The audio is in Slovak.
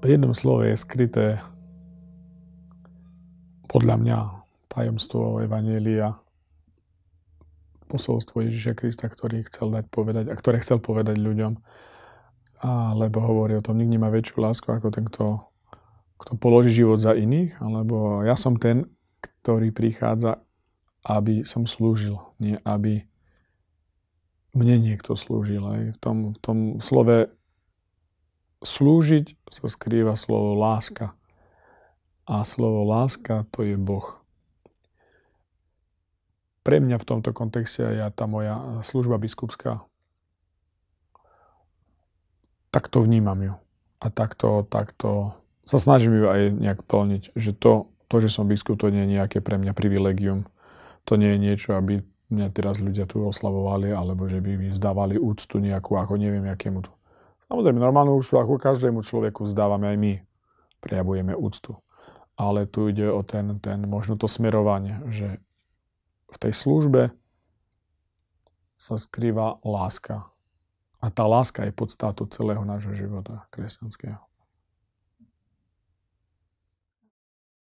v jednom slove je skryté podľa mňa tajomstvo Evanielia, posolstvo Ježiša Krista, ktorý chcel dať povedať a ktoré chcel povedať ľuďom, a, lebo hovorí o tom, nikto nemá väčšiu lásku ako ten, kto, kto položí život za iných, alebo ja som ten, ktorý prichádza, aby som slúžil, nie aby mne niekto slúžil. Aj v tom, v tom slove slúžiť sa skrýva slovo láska. A slovo láska to je Boh. Pre mňa v tomto kontexte je tá moja e, služba biskupská. Takto vnímam ju. A takto, takto sa snažím ju aj nejak plniť. Že to, to, že som biskup, to nie je nejaké pre mňa privilegium. To nie je niečo, aby mňa teraz ľudia tu oslavovali, alebo že by mi zdávali úctu nejakú, ako neviem, akému tu Samozrejme, normálnu úctu ako každému človeku vzdávame aj my. Prejavujeme úctu. Ale tu ide o ten, ten možno to smerovanie, že v tej službe sa skrýva láska. A tá láska je podstatu celého nášho života kresťanského.